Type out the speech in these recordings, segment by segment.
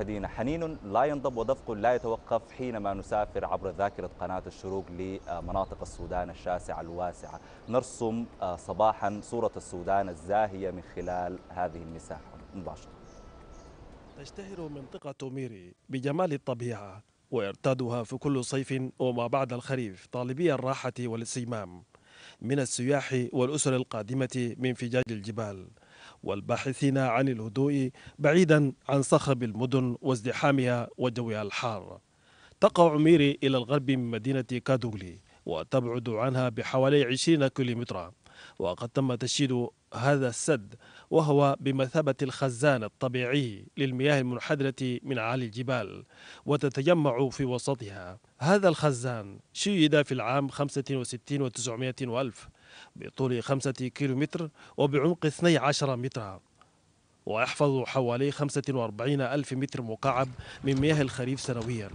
مشاهدينا حنين لا ينضب ودفق لا يتوقف حينما نسافر عبر ذاكرة قناة الشروق لمناطق السودان الشاسعة الواسعة نرسم آه، صباحا صورة السودان الزاهية من خلال هذه المساحة مباشرة تشتهر منطقة ميري بجمال الطبيعة ويرتادها في كل صيف وما بعد الخريف طالبي الراحة والاستجمام من السياح والأسر القادمة من فجاج الجبال والباحثين عن الهدوء بعيدا عن صخب المدن وازدحامها وجوها الحار تقع ميري إلى الغرب من مدينة كادوغلي وتبعد عنها بحوالي 20 كيلومترا وقد تم تشييد هذا السد وهو بمثابة الخزان الطبيعي للمياه المنحدرة من عالي الجبال وتتجمع في وسطها هذا الخزان شيد في العام 65 و900 وألف بطول خمسة كيلومتر وبعمق 12 مترا ويحفظ حوالي 45 ألف متر مكعب من مياه الخريف سنويا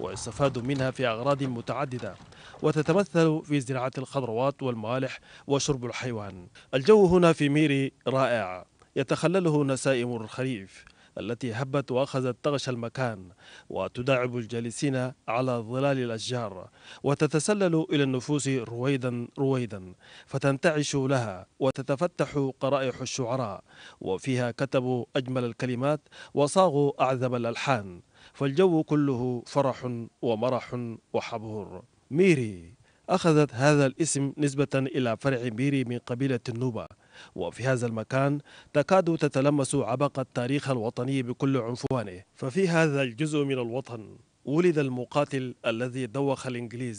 ويستفاد منها في أغراض متعددة وتتمثل في زراعة الخضروات والموالح وشرب الحيوان الجو هنا في ميري رائع يتخلله نسائم الخريف التي هبت وأخذت تغش المكان وتداعب الجالسين على ظلال الأشجار وتتسلل إلى النفوس رويدا رويدا فتنتعش لها وتتفتح قرائح الشعراء وفيها كتبوا أجمل الكلمات وصاغوا أعذب الألحان فالجو كله فرح ومرح وحبور ميري أخذت هذا الاسم نسبة إلى فرع بيري من قبيلة النوبة وفي هذا المكان تكاد تتلمس عبق التاريخ الوطني بكل عنفوانه ففي هذا الجزء من الوطن ولد المقاتل الذي دوخ الإنجليز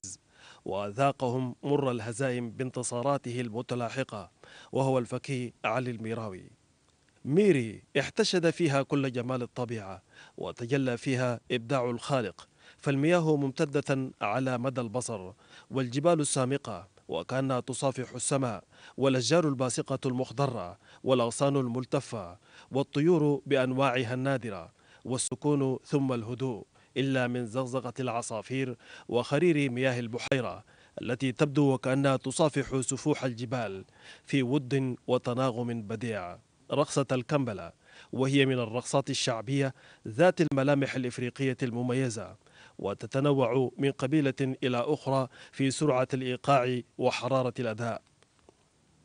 وذاقهم مر الهزائم بانتصاراته المتلاحقة وهو الفكي علي الميراوي ميري احتشد فيها كل جمال الطبيعة وتجلى فيها إبداع الخالق فالمياه ممتدة على مدى البصر والجبال السامقة وكأنها تصافح السماء والأشجار الباسقة المخضرة والأغصان الملتفة والطيور بأنواعها النادرة والسكون ثم الهدوء إلا من زغزغة العصافير وخرير مياه البحيرة التي تبدو وكأنها تصافح سفوح الجبال في ود وتناغم بديع رقصة الكمبلة وهي من الرقصات الشعبية ذات الملامح الإفريقية المميزة وتتنوع من قبيلة إلى أخرى في سرعة الإيقاع وحرارة الأداء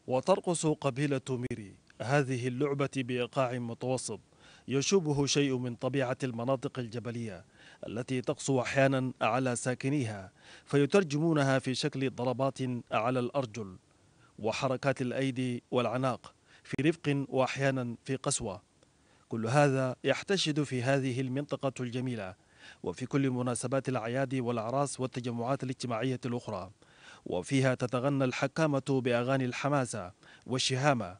وترقص قبيلة ميري هذه اللعبة بإيقاع متوسط يشوبه شيء من طبيعة المناطق الجبلية التي تقسو أحيانا على ساكنيها فيترجمونها في شكل ضربات على الأرجل وحركات الأيدي والعناق في رفق وأحيانا في قسوة كل هذا يحتشد في هذه المنطقة الجميلة وفي كل مناسبات الأعياد والأعراس والتجمعات الاجتماعية الأخرى وفيها تتغنى الحكامة بأغاني الحماسة والشهامة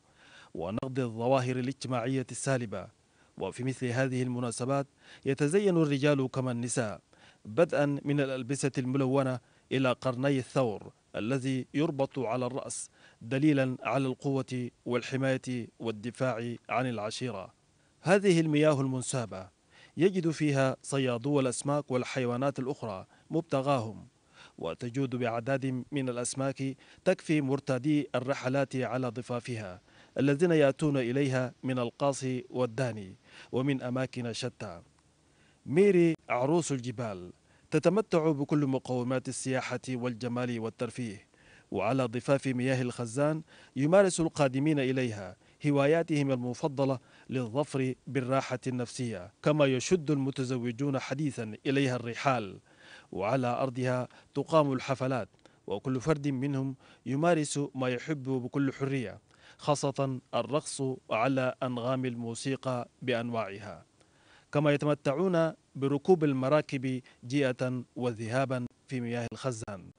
ونقد الظواهر الاجتماعية السالبة وفي مثل هذه المناسبات يتزين الرجال كما النساء بدءا من الألبسة الملونة إلى قرني الثور الذي يربط على الرأس دليلا على القوة والحماية والدفاع عن العشيرة هذه المياه المنسابة يجد فيها صيادو الأسماك والحيوانات الأخرى مبتغاهم وتجود بأعداد من الأسماك تكفي مرتادي الرحلات على ضفافها الذين يأتون إليها من القاصي والداني ومن أماكن شتى ميري عروس الجبال تتمتع بكل مقومات السياحة والجمال والترفيه وعلى ضفاف مياه الخزان يمارس القادمين إليها هواياتهم المفضلة للظفر بالراحة النفسية كما يشد المتزوجون حديثا إليها الرحال وعلى أرضها تقام الحفلات وكل فرد منهم يمارس ما يحب بكل حرية خاصة الرقص على أنغام الموسيقى بأنواعها كما يتمتعون بركوب المراكب جيئة وذهابا في مياه الخزان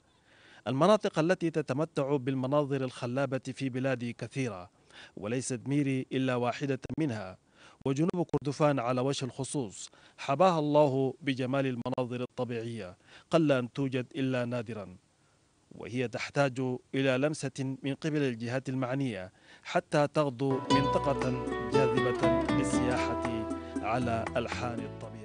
المناطق التي تتمتع بالمناظر الخلابة في بلادي كثيرة وليست ميري إلا واحدة منها وجنوب كردفان على وجه الخصوص حباها الله بجمال المناظر الطبيعية قل أن توجد إلا نادرا وهي تحتاج إلى لمسة من قبل الجهات المعنية حتى تغدو منطقة جاذبة للسياحة على ألحان الطبيعة